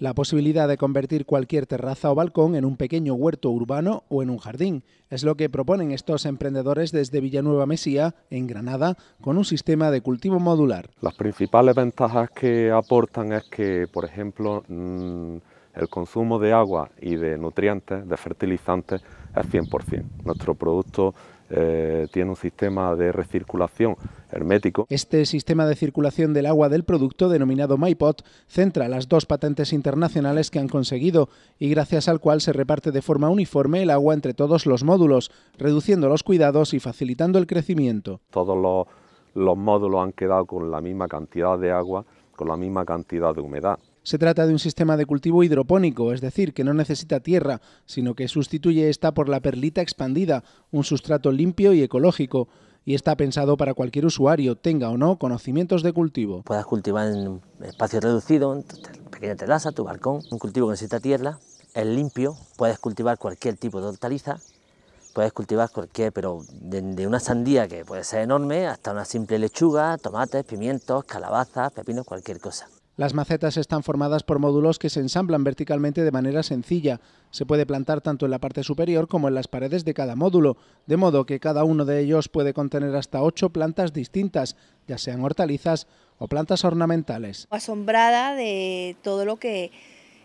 La posibilidad de convertir cualquier terraza o balcón en un pequeño huerto urbano o en un jardín es lo que proponen estos emprendedores desde Villanueva Mesía, en Granada, con un sistema de cultivo modular. Las principales ventajas que aportan es que, por ejemplo, mm, el consumo de agua y de nutrientes, de fertilizantes, es 100%. Nuestro producto eh, tiene un sistema de recirculación hermético. Este sistema de circulación del agua del producto, denominado MyPot, centra las dos patentes internacionales que han conseguido y gracias al cual se reparte de forma uniforme el agua entre todos los módulos, reduciendo los cuidados y facilitando el crecimiento. Todos los módulos han quedado con la misma cantidad de agua, con la misma cantidad de humedad. Se trata de un sistema de cultivo hidropónico, es decir, que no necesita tierra, sino que sustituye esta por la perlita expandida, un sustrato limpio y ecológico, y está pensado para cualquier usuario, tenga o no conocimientos de cultivo. Puedes cultivar en un espacio reducido, en tu pequeña terraza, tu balcón, un cultivo que necesita tierra, es limpio, puedes cultivar cualquier tipo de hortaliza, puedes cultivar cualquier, pero desde una sandía que puede ser enorme hasta una simple lechuga, tomates, pimientos, calabazas, pepinos, cualquier cosa. Las macetas están formadas por módulos que se ensamblan verticalmente de manera sencilla. Se puede plantar tanto en la parte superior como en las paredes de cada módulo, de modo que cada uno de ellos puede contener hasta ocho plantas distintas, ya sean hortalizas o plantas ornamentales. Asombrada de todo lo que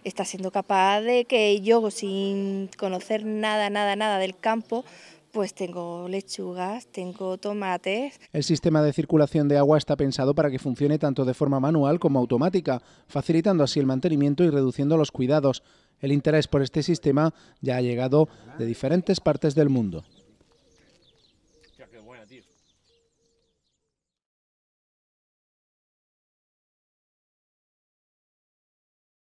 está siendo capaz de que yo, sin conocer nada, nada, nada del campo, pues tengo lechugas, tengo tomates. El sistema de circulación de agua está pensado para que funcione tanto de forma manual como automática, facilitando así el mantenimiento y reduciendo los cuidados. El interés por este sistema ya ha llegado de diferentes partes del mundo.